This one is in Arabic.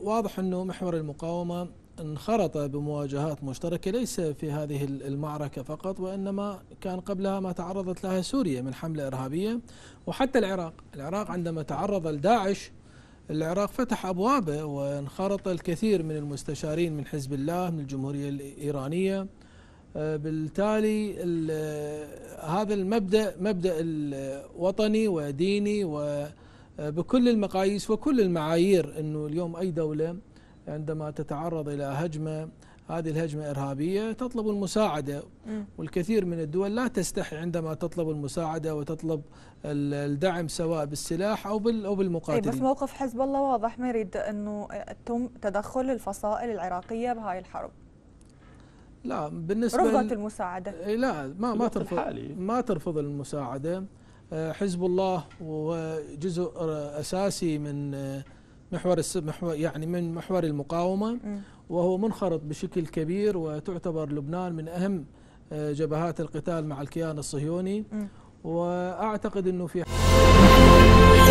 واضح أنه محور المقاومة انخرط بمواجهات مشتركة ليس في هذه المعركة فقط وإنما كان قبلها ما تعرضت لها سوريا من حملة إرهابية وحتى العراق العراق عندما تعرض لداعش العراق فتح أبوابه وانخرط الكثير من المستشارين من حزب الله من الجمهورية الإيرانية آه، بالتالي هذا المبدأ مبدأ وطني وديني و بكل المقاييس وكل المعايير انه اليوم اي دوله عندما تتعرض الى هجمه هذه الهجمه ارهابيه تطلب المساعده والكثير من الدول لا تستحي عندما تطلب المساعده وتطلب الدعم سواء بالسلاح او او بالمقاتلين. إيه، بس موقف حزب الله واضح ما يريد انه تم تدخل الفصائل العراقيه بهاي الحرب. لا بالنسبه رفضت المساعده. إيه، لا ما ما ترفض ما ترفض المساعده. آه، حزب الله وجزء آه، اساسي من آه، محور محور يعني من محور المقاومه وهو منخرط بشكل كبير وتعتبر لبنان من اهم جبهات القتال مع الكيان الصهيوني واعتقد انه في